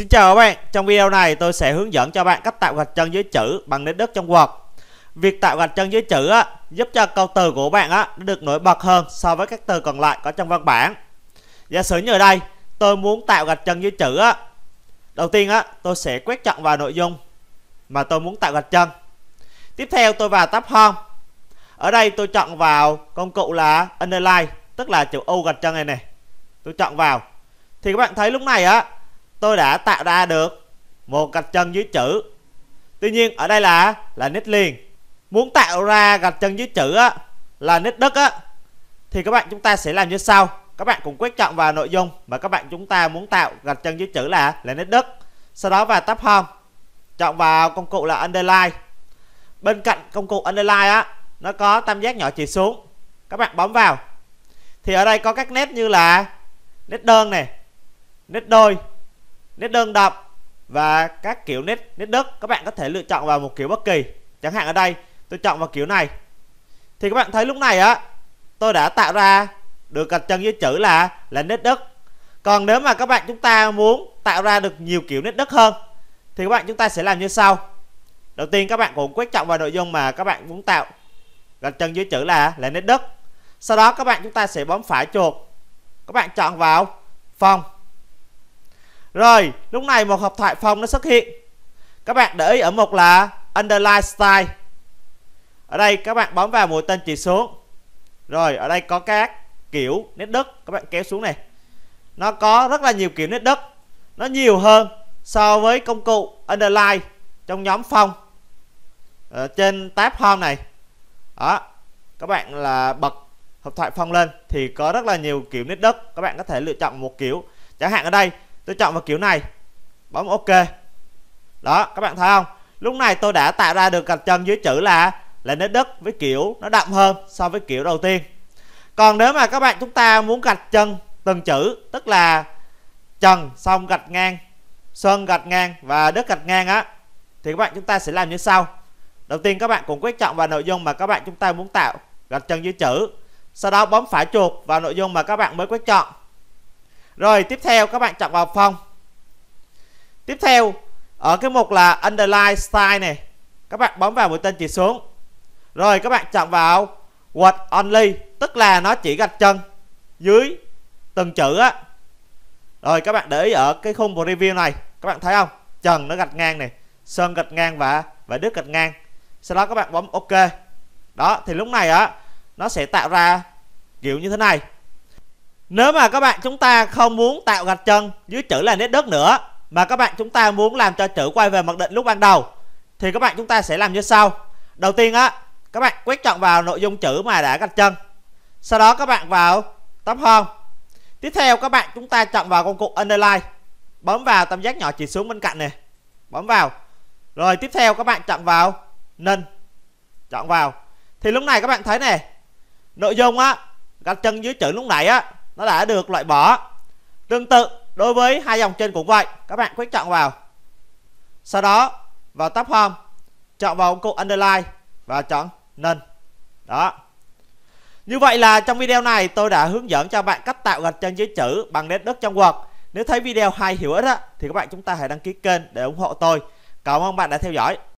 Xin chào các bạn, trong video này tôi sẽ hướng dẫn cho bạn cách tạo gạch chân dưới chữ bằng nét đất trong Word. Việc tạo gạch chân dưới chữ á, giúp cho câu từ của bạn á, được nổi bật hơn so với các từ còn lại có trong văn bản. Giả sử như ở đây, tôi muốn tạo gạch chân dưới chữ á. Đầu tiên á, tôi sẽ quét chọn vào nội dung mà tôi muốn tạo gạch chân. Tiếp theo tôi vào tab Home. Ở đây tôi chọn vào công cụ là Underline, tức là chữ U gạch chân này này. Tôi chọn vào. Thì các bạn thấy lúc này á, tôi đã tạo ra được một gạch chân dưới chữ tuy nhiên ở đây là là nít liền muốn tạo ra gạch chân dưới chữ á, là nít đất á thì các bạn chúng ta sẽ làm như sau các bạn cùng quét chọn vào nội dung mà các bạn chúng ta muốn tạo gạch chân dưới chữ là là nét đất sau đó vào tab home chọn vào công cụ là underline bên cạnh công cụ underline á nó có tam giác nhỏ chỉ xuống các bạn bấm vào thì ở đây có các nét như là nét đơn này nét đôi nét đơn độc và các kiểu nét nét đất các bạn có thể lựa chọn vào một kiểu bất kỳ chẳng hạn ở đây tôi chọn vào kiểu này thì các bạn thấy lúc này á tôi đã tạo ra được gạch chân với chữ là là nét đất còn nếu mà các bạn chúng ta muốn tạo ra được nhiều kiểu nét đất hơn thì các bạn chúng ta sẽ làm như sau đầu tiên các bạn cũng quét trọng vào nội dung mà các bạn muốn tạo gạch chân dưới chữ là là nét đất sau đó các bạn chúng ta sẽ bấm phải chuột các bạn chọn vào phòng rồi lúc này một hộp thoại phòng nó xuất hiện Các bạn để ý ở mục là Underline Style Ở đây các bạn bấm vào mũi tên chỉ xuống Rồi ở đây có các kiểu nét đất Các bạn kéo xuống này Nó có rất là nhiều kiểu nét đất Nó nhiều hơn so với công cụ Underline trong nhóm phong ở trên tab home này đó các bạn là bật hộp thoại phong lên thì có rất là nhiều kiểu nét đất các bạn có thể lựa chọn một kiểu chẳng hạn ở đây tôi chọn vào kiểu này bấm ok đó các bạn thấy không lúc này tôi đã tạo ra được gạch chân dưới chữ là là nét đất với kiểu nó đậm hơn so với kiểu đầu tiên còn nếu mà các bạn chúng ta muốn gạch chân từng chữ tức là trần xong gạch ngang sơn gạch ngang và đất gạch ngang á thì các bạn chúng ta sẽ làm như sau đầu tiên các bạn cũng quét chọn vào nội dung mà các bạn chúng ta muốn tạo gạch chân dưới chữ sau đó bấm phải chuột vào nội dung mà các bạn mới quét chọn rồi tiếp theo các bạn chọn vào phong tiếp theo ở cái mục là underline style này các bạn bấm vào mũi tên chỉ xuống rồi các bạn chọn vào word only tức là nó chỉ gạch chân dưới từng chữ á rồi các bạn để ý ở cái khung review này các bạn thấy không trần nó gạch ngang này sơn gạch ngang và và đứt gạch ngang sau đó các bạn bấm ok đó thì lúc này á nó sẽ tạo ra kiểu như thế này nếu mà các bạn chúng ta không muốn tạo gạch chân dưới chữ là nét đất nữa mà các bạn chúng ta muốn làm cho chữ quay về mặc định lúc ban đầu thì các bạn chúng ta sẽ làm như sau đầu tiên á các bạn quét chọn vào nội dung chữ mà đã gạch chân sau đó các bạn vào tấm hơn. tiếp theo các bạn chúng ta chọn vào công cụ underline bấm vào tam giác nhỏ chỉ xuống bên cạnh này bấm vào rồi tiếp theo các bạn chọn vào nâng chọn vào thì lúc này các bạn thấy này nội dung á gạch chân dưới chữ lúc nãy á nó đã được loại bỏ tương tự đối với hai dòng trên cũng vậy các bạn click chọn vào sau đó vào tab home chọn vào cụm underline và chọn none đó như vậy là trong video này tôi đã hướng dẫn cho bạn cách tạo gạch chân dưới chữ bằng nét đất trong Word nếu thấy video hay hữu ích thì các bạn chúng ta hãy đăng ký kênh để ủng hộ tôi cảm ơn bạn đã theo dõi